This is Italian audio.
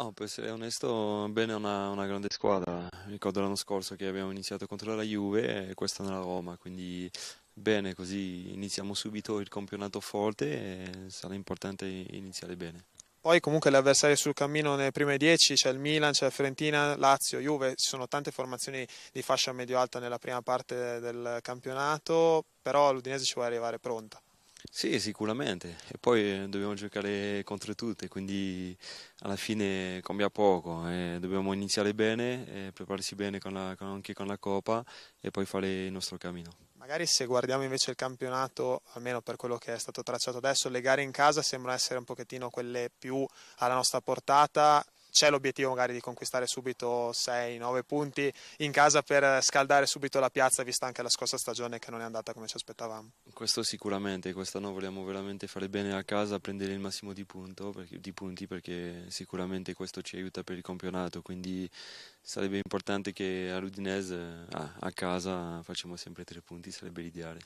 No, per essere onesto, bene è una, una grande squadra. Ricordo l'anno scorso che abbiamo iniziato contro la Juve e questa nella Roma, quindi bene, così iniziamo subito il campionato forte e sarà importante iniziare bene. Poi comunque le avversarie sul cammino nelle prime 10 c'è il Milan, c'è la Fiorentina, Lazio, Juve, ci sono tante formazioni di fascia medio-alta nella prima parte del campionato, però l'Udinese ci vuole arrivare pronta. Sì, sicuramente. E poi eh, dobbiamo giocare contro tutte, quindi alla fine cambia poco. Eh, dobbiamo iniziare bene, eh, prepararsi bene con la, con, anche con la Coppa e poi fare il nostro cammino. Magari se guardiamo invece il campionato, almeno per quello che è stato tracciato adesso, le gare in casa sembrano essere un pochettino quelle più alla nostra portata c'è l'obiettivo magari di conquistare subito 6-9 punti in casa per scaldare subito la piazza vista anche la scorsa stagione che non è andata come ci aspettavamo. Questo sicuramente, quest'anno vogliamo veramente fare bene a casa, prendere il massimo di, punto, di punti perché sicuramente questo ci aiuta per il campionato, quindi sarebbe importante che all'Udinese eh, a, a casa facciamo sempre tre punti, sarebbe l'ideale.